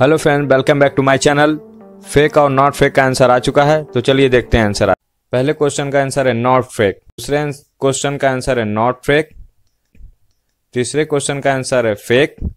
hello friend welcome back to my channel fake और not fake का answer आ चुका है तो चलिए देखते हैं आंसर पहले क्वेश्चन का आंसर है नॉट फेक दूसरे क्वेश्चन का आंसर है नॉट फेक तीसरे क्वेश्चन का आंसर है फेक